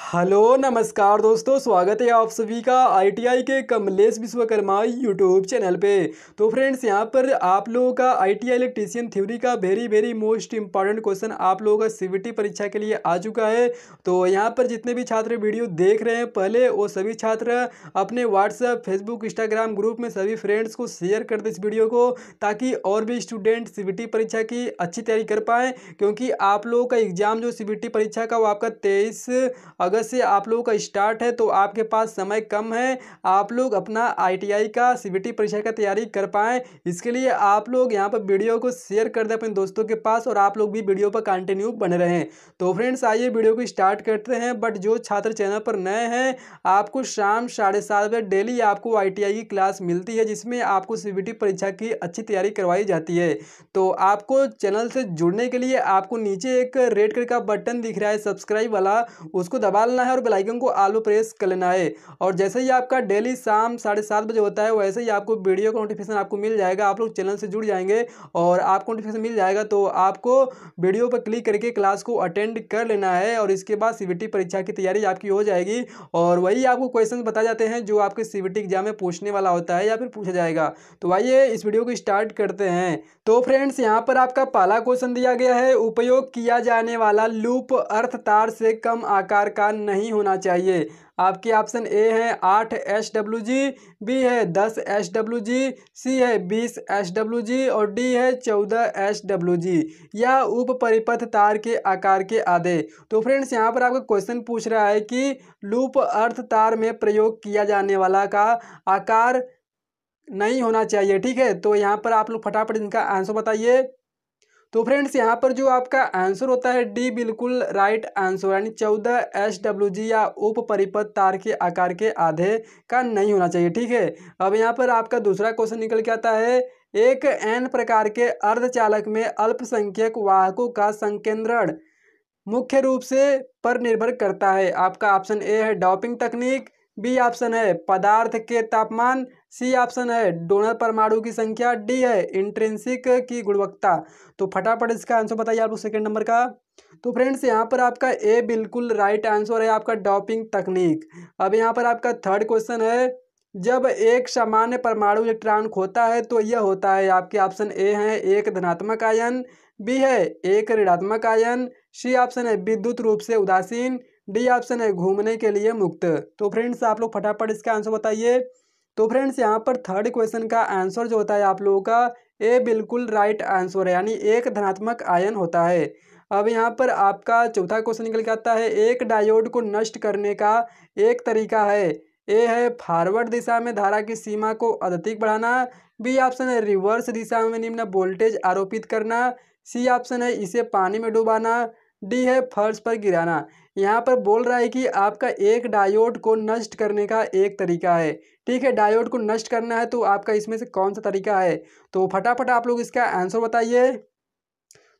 hello नमस्कार दोस्तों स्वागत है आप सभी का आईटीआई के कमलेश विश्वकर्मा यूट्यूब चैनल पे तो फ्रेंड्स यहाँ पर आप लोगों का आईटीआई इलेक्ट्रीशियन थ्योरी का very very most important question आप लोगों का सीबीटी परीक्षा के लिए आ चुका है तो यहाँ पर जितने भी छात्र वीडियो देख रहे हैं पहले वो सभी छात्र अपने व्हाट्सएप फेसबुक इंस्टाग्राम ग्रुप में सभी फ्रेंड्स को शेयर कर दें इस वीडियो को ताकि और भी स्टूडेंट सी परीक्षा की अच्छी तैयारी कर पाएँ क्योंकि आप लोगों का एग्ज़ाम जो सी परीक्षा का वो आपका तेईस अगस्त से आप लोगों का स्टार्ट है तो आपके पास समय कम है आप लोग अपना आईटीआई का सीबीटी परीक्षा का तैयारी कर पाएँ इसके लिए आप लोग यहाँ पर वीडियो को शेयर कर दें अपने दोस्तों के पास और आप लोग भी वीडियो पर कंटिन्यू बने रहें तो फ्रेंड्स आइए वीडियो को स्टार्ट करते हैं बट जो छात्र चैनल पर नए हैं आपको शाम साढ़े सात बजे डेली आपको आई की क्लास मिलती है जिसमें आपको सी परीक्षा की अच्छी तैयारी करवाई जाती है तो आपको चैनल से जुड़ने के लिए आपको नीचे एक रेड कलर का बटन दिख रहा है सब्सक्राइब वाला उसको दबा दबा लेना है और बेलाइकन को आलू प्रेस कर लेना है और जैसे ही आपका डेली शाम साढ़े सात बजे होता है वैसे ही आपको वीडियो का नोटिफिकेशन आपको मिल जाएगा आप लोग चैनल से जुड़ जाएंगे और आपको नोटिफिकेशन मिल जाएगा तो आपको वीडियो पर क्लिक करके क्लास को अटेंड कर लेना है और इसके बाद सी परीक्षा की तैयारी आपकी हो जाएगी और वही आपको क्वेश्चन बताए जाते हैं जो आपके सी एग्जाम में पूछने वाला होता है या फिर पूछा जाएगा तो आइए इस वीडियो को स्टार्ट करते हैं तो फ्रेंड्स यहाँ पर आपका पहला क्वेश्चन दिया गया है उपयोग किया जाने वाला लूप अर्थ तार से कम आकार का का नहीं होना चाहिए आपके ऑप्शन ए है आठ एस डब्ल्यू जी बी है दस एस डब्ल्यू जी सी है बीस एस डब्ल्यू जी और डी है चौदह एस डब्ल्यू जी यह उप परिपथ तार के आकार के आधे तो फ्रेंड्स यहाँ पर आपका क्वेश्चन पूछ रहा है कि लूप अर्थ तार में प्रयोग किया जाने वाला का आकार नहीं होना चाहिए ठीक है तो यहाँ पर आप लोग फटाफट इनका आंसर बताइए तो फ्रेंड्स यहाँ पर जो आपका आंसर होता है डी बिल्कुल राइट आंसर यानी चौदह एस डब्ल्यू जी या उप परिपथ तार के आकार के आधे का नहीं होना चाहिए ठीक है अब यहाँ पर आपका दूसरा क्वेश्चन निकल के आता है एक एन प्रकार के अर्धचालक में अल्पसंख्यक वाहकों का संकेंद्रण मुख्य रूप से पर निर्भर करता है आपका ऑप्शन ए है डॉपिंग तकनीक बी ऑप्शन है पदार्थ के तापमान सी ऑप्शन है डोनर परमाणु की संख्या डी है इंट्रेंसिक की गुणवत्ता तो फटाफट इसका आंसर बताइए आप लोग सेकेंड नंबर का तो फ्रेंड्स यहाँ पर आपका ए बिल्कुल राइट आंसर है आपका डॉपिंग तकनीक अब यहाँ पर आपका थर्ड क्वेश्चन है जब एक सामान्य परमाणु इलेक्ट्रॉन खोता है तो यह होता है आपके ऑप्शन ए है एक धनात्मक आयन बी है एक ऋणात्मक आयन सी ऑप्शन है विद्युत रूप से उदासीन डी ऑप्शन है घूमने के लिए मुक्त तो फ्रेंड्स आप लोग फटाफट इसका आंसर बताइए तो फ्रेंड्स यहाँ पर थर्ड क्वेश्चन का आंसर जो होता है आप लोगों का ए बिल्कुल राइट आंसर है यानी एक धनात्मक आयन होता है अब यहाँ पर आपका चौथा क्वेश्चन निकल के आता है एक डायोड को नष्ट करने का एक तरीका है ए है फॉरवर्ड दिशा में धारा की सीमा को अधिक बढ़ाना बी ऑप्शन है रिवर्स दिशा में निम्न वोल्टेज आरोपित करना सी ऑप्शन है इसे पानी में डुबाना डी है फर्श पर गिराना यहाँ पर बोल रहा है कि आपका एक डायोड को नष्ट करने का एक तरीका है ठीक है डायोड को नष्ट करना है तो आपका इसमें से कौन सा तरीका है तो फटाफट आप लोग इसका आंसर बताइए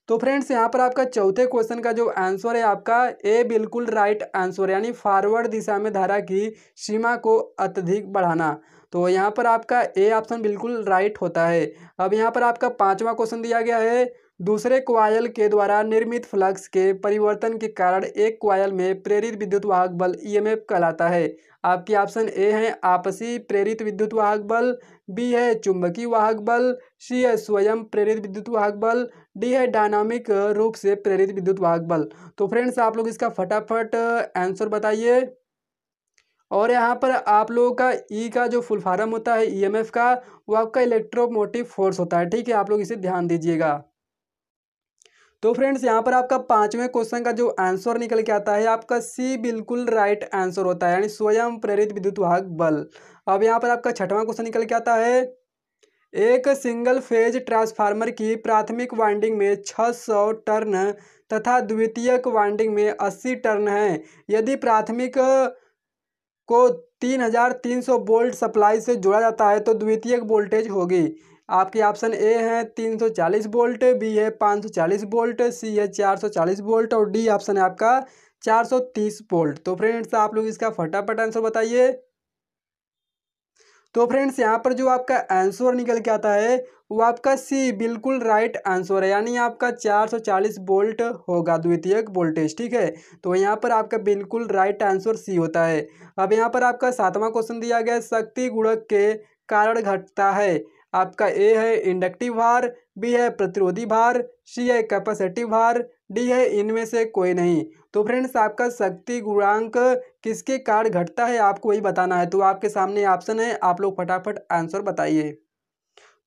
तो फ्रेंड्स यहाँ पर आपका चौथे क्वेश्चन का जो आंसर है आपका ए बिल्कुल राइट आंसर यानी फॉरवर्ड दिशा में धारा की सीमा को अत्यधिक बढ़ाना तो यहाँ पर आपका ए ऑप्शन बिल्कुल राइट होता है अब यहाँ पर आपका पांचवा क्वेश्चन दिया गया है दूसरे क्वायल के द्वारा निर्मित फ्लक्स के परिवर्तन के कारण एक क्वायल में प्रेरित विद्युत वाहक बल ईएमएफ e कहलाता है आपके ऑप्शन ए है आपसी प्रेरित विद्युत वाहक बल बी है चुंबकीय वाहक बल सी है स्वयं प्रेरित विद्युत वाहक बल डी है डायनामिक रूप से प्रेरित विद्युत वाहक बल तो फ्रेंड्स आप लोग इसका फटाफट आंसर बताइए और यहाँ पर आप लोगों का ई e का जो फुल फार्म होता है ईएमएफ e का वो आपका इलेक्ट्रोमोटिव फोर्स होता है ठीक है आप लोग इसे ध्यान दीजिएगा तो फ्रेंड्स यहाँ पर आपका पांचवें क्वेश्चन का जो आंसर निकल के आता है आपका सी बिल्कुल राइट आंसर होता है यानी स्वयं प्रेरित विद्युत वाहक बल अब यहाँ पर आपका छठवां क्वेश्चन निकल के आता है एक सिंगल फेज ट्रांसफार्मर की प्राथमिक वाइंडिंग में 600 टर्न तथा द्वितीयक वाइंडिंग में 80 टर्न है यदि प्राथमिक को 3300 वोल्ट सप्लाई से जोड़ा जाता है तो द्वितीयक वोल्टेज होगी आपके ऑप्शन ए है 340 वोल्ट बी है 540 वोल्ट सी है 440 वोल्ट और डी ऑप्शन है आपका 430 वोल्ट तो फ्रेंड्स आप लोग इसका फटाफट आंसर बताइए तो फ्रेंड्स यहाँ पर जो आपका आंसर निकल के आता है वो आपका सी बिल्कुल राइट आंसर है यानी आपका 440 वोल्ट होगा द्वितीयक वोल्टेज ठीक है तो यहाँ पर आपका बिल्कुल राइट आंसर सी होता है अब यहाँ पर आपका सातवां क्वेश्चन दिया गया शक्ति गुणक के कारण घटता है आपका ए है इंडक्टिव भार बी है प्रतिरोधी भार सी है कैपेसिटिव भार डी है इनमें से कोई नहीं तो फ्रेंड्स आपका शक्ति गुणांक किसके कारण घटता है आपको वही बताना है तो आपके सामने ऑप्शन है आप लोग फटाफट आंसर बताइए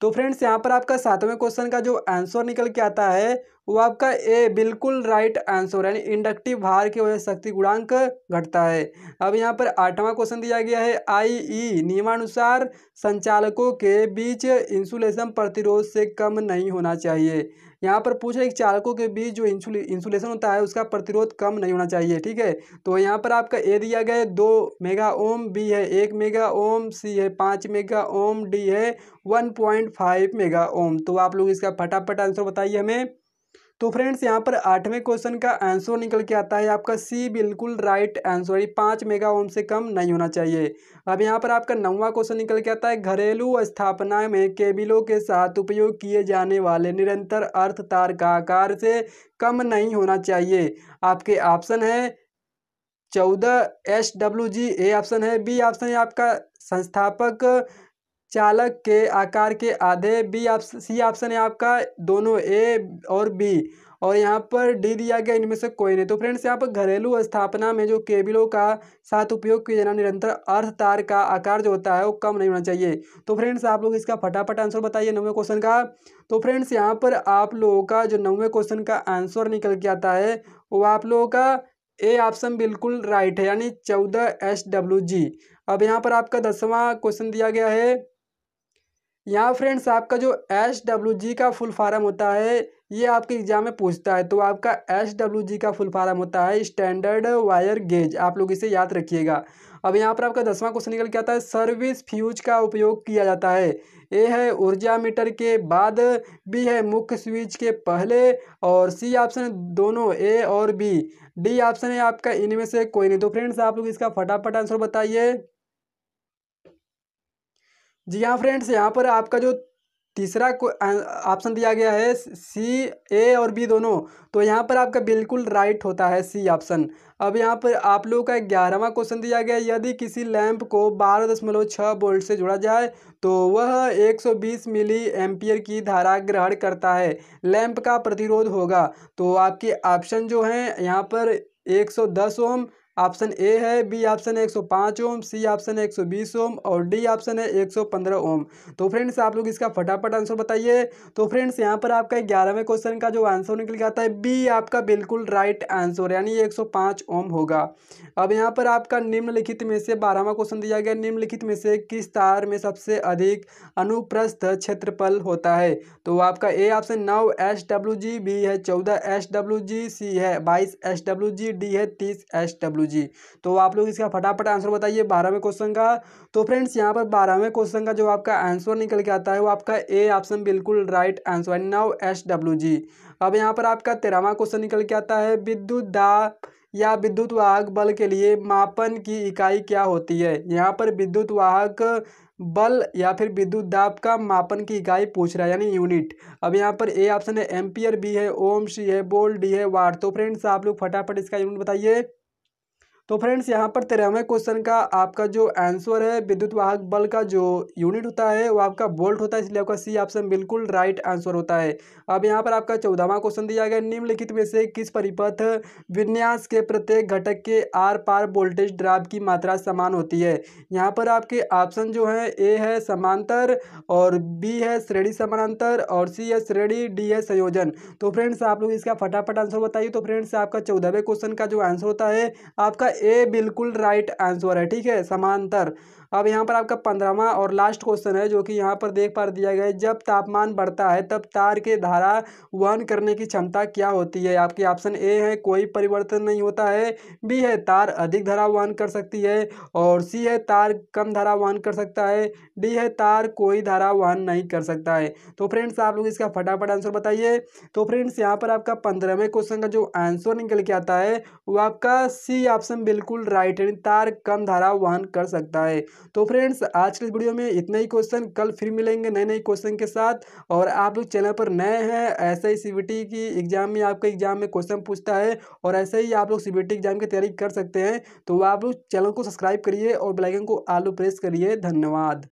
तो फ्रेंड्स यहाँ पर आपका सातवें क्वेश्चन का जो आंसर निकल के आता है वो आपका ए बिल्कुल राइट आंसर यानी इंडक्टिव भार की वजह शक्ति गुणांक घटता है अब यहाँ पर आठवां क्वेश्चन दिया गया है आई ई e नियमानुसार संचालकों के बीच इंसुलेशन प्रतिरोध से कम नहीं होना चाहिए यहाँ पर पूछ रहे कि चालकों के बीच जो इंसुलेशन होता है उसका प्रतिरोध कम नहीं होना चाहिए ठीक है तो यहाँ पर आपका ए दिया गया दो मेगा ओम बी है एक मेगा ओम सी है पाँच मेगा ओम डी है one point five mega ohm तो आप लोग इसका फटाफट आंसर बताइए हमें तो फ्रेंड्स यहाँ पर आठवें क्वेश्चन का आंसर निकल के आता है आपका सी बिल्कुल राइट आंसर यानी पाँच मेगा ओम से कम नहीं होना चाहिए अब यहाँ पर आपका नौवा क्वेश्चन निकल के आता है घरेलू स्थापना में केबिलों के साथ उपयोग किए जाने वाले निरंतर अर्थ तार का आकार से कम नहीं होना चाहिए आपके ऑप्शन है चौदह S W G A option है बी ऑप्शन है आपका संस्थापक चालक के आकार के आधे बी ऑप्शन सी ऑप्शन है आपका दोनों ए और बी और यहाँ पर डी दिया गया इनमें से कोई नहीं तो फ्रेंड्स यहाँ पर घरेलू स्थापना में जो केबिलों का साथ उपयोग किया जाना निरंतर अर्थ तार का आकार जो होता है वो कम नहीं होना चाहिए तो फ्रेंड्स आप लोग इसका फटाफट आंसर बताइए नवे क्वेश्चन का तो फ्रेंड्स यहाँ पर आप लोगों का जो नवे क्वेश्चन का आंसर निकल के आता है वो आप लोगों का ए ऑप्शन बिल्कुल राइट है यानी चौदह एस डब्ल्यू जी अब यहाँ पर आपका दसवां क्वेश्चन दिया गया है यहाँ फ्रेंड्स आपका जो एस डब्ल्यू जी का फुल फार्म होता है ये आपके एग्जाम में पूछता है तो आपका एस डब्ल्यू जी का फुल फार्म होता है स्टैंडर्ड वायर गेज आप लोग इसे याद रखिएगा अब यहाँ पर आपका दसवां क्वेश्चन निकल के आता है सर्विस फ्यूज का उपयोग किया जाता है ए है ऊर्जा मीटर के बाद बी है मुख्य स्विच के पहले और सी ऑप्शन दोनों ए और बी डी ऑप्शन है आपका इनमें से कोई नहीं तो फ्रेंड्स आप लोग इसका फटाफट आंसर बताइए जी हाँ फ्रेंड्स यहाँ पर आपका जो तीसरा ऑप्शन दिया गया है सी ए और बी दोनों तो यहाँ पर आपका बिल्कुल राइट होता है सी ऑप्शन अब यहाँ पर आप लोगों का ग्यारहवा क्वेश्चन दिया गया है यदि किसी लैंप को बारह दशमलव छः बोल्ट से जोड़ा जाए तो वह 120 मिली एम्पियर की धारा ग्रहण करता है लैंप का प्रतिरोध होगा तो आपके ऑप्शन जो हैं यहाँ पर दस ओम ऑप्शन ए है बी ऑप्शन है एक सौ पाँच ओम सी ऑप्शन है एक सौ बीस ओम और डी ऑप्शन है एक सौ पंद्रह ओम तो फ्रेंड्स आप लोग इसका फटाफट आंसर बताइए तो फ्रेंड्स यहाँ पर आपका ग्यारहवें क्वेश्चन का जो आंसर निकल के आता है बी आपका बिल्कुल राइट आंसर यानी एक सौ पाँच ओम होगा अब यहाँ पर आपका निम्नलिखित में से बारहवा क्वेश्चन दिया गया निम्नलिखित में से किस तार में सबसे अधिक अनुप्रस्थ क्षेत्रफल होता है तो आपका ए ऑप्शन नौ एस डब्ल्यू जी बी है चौदह एस डब्ल्यू जी सी है बाईस एस डब्ल्यू जी डी है तीस एस डब्ल्यू जी तो आप लोग इसका फटाफट आंसर बताइए बारहवें क्वेश्चन का तो फ्रेंड्स यहाँ पर बारहवें क्वेश्चन का जो आपका आंसर निकल के आता है वो आपका ए ऑप्शन बिल्कुल right answer and now S W G अब यहाँ पर आपका तेरहवा क्वेश्चन निकल के आता है विद्युत दाप या विद्युत वाहक बल के लिए मापन की इकाई क्या होती है यहाँ पर विद्युत वाहक बल या फिर विद्युत दाब का मापन की इकाई पूछ रहा है यानी यूनिट अब यहाँ पर ए ऑप्शन है एम्पियर बी है ओम सी है बोल्ड डी है वाट तो फ्रेंड्स आप लोग फटाफट इसका यूनिट बताइए तो फ्रेंड्स यहाँ पर तेरहवें क्वेश्चन का आपका जो आंसर है विद्युत वाहक बल का जो यूनिट होता है वो आपका वोल्ट होता है इसलिए आपका सी ऑप्शन बिल्कुल राइट आंसर होता है अब यहाँ पर आपका चौदहवा क्वेश्चन दिया गया निम्नलिखित में से किस परिपथ विन्यास के प्रत्येक घटक के आर पार वोल्टेज ड्राप की मात्रा समान होती है यहाँ पर आपके ऑप्शन जो है ए है समांतर और बी है श्रेणी समानांतर और सी है श्रेणी डी है संयोजन तो फ्रेंड्स आप लोग इसका फटाफट आंसर बताइए तो फ्रेंड्स आपका चौदहवें क्वेश्चन का जो आंसर होता है आपका ए बिल्कुल राइट आंसर है ठीक है समांतर अब यहाँ पर आपका पंद्रहवा और लास्ट क्वेश्चन है जो कि यहाँ पर देख पा दिया गया है जब तापमान बढ़ता है तब तार के धारा वहन करने की क्षमता क्या होती है आपकी ऑप्शन ए है कोई परिवर्तन नहीं होता है बी है तार अधिक धारा वहन कर सकती है और सी है तार कम धारा वहन कर सकता है डी है तार कोई धारा वहन नहीं कर सकता है तो फ्रेंड्स आप लोग इसका फटाफट आंसर बताइए तो फ्रेंड्स यहाँ पर आपका पंद्रहवें क्वेश्चन का जो आंसर निकल के आता है वो आपका सी ऑप्शन बिल्कुल राइट है तार कम धारा वहन कर सकता है तो फ्रेंड्स आज के वीडियो में इतना ही क्वेश्चन कल फिर मिलेंगे नए नए क्वेश्चन के साथ और आप लोग चैनल पर नए हैं ऐसे ही सी की एग्ज़ाम में आपका एग्ज़ाम में क्वेश्चन पूछता है और ऐसे ही आप लोग सी एग्ज़ाम की तैयारी कर सकते हैं तो आप लोग चैनल को सब्सक्राइब करिए और बेलाइकन को आलू प्रेस करिए धन्यवाद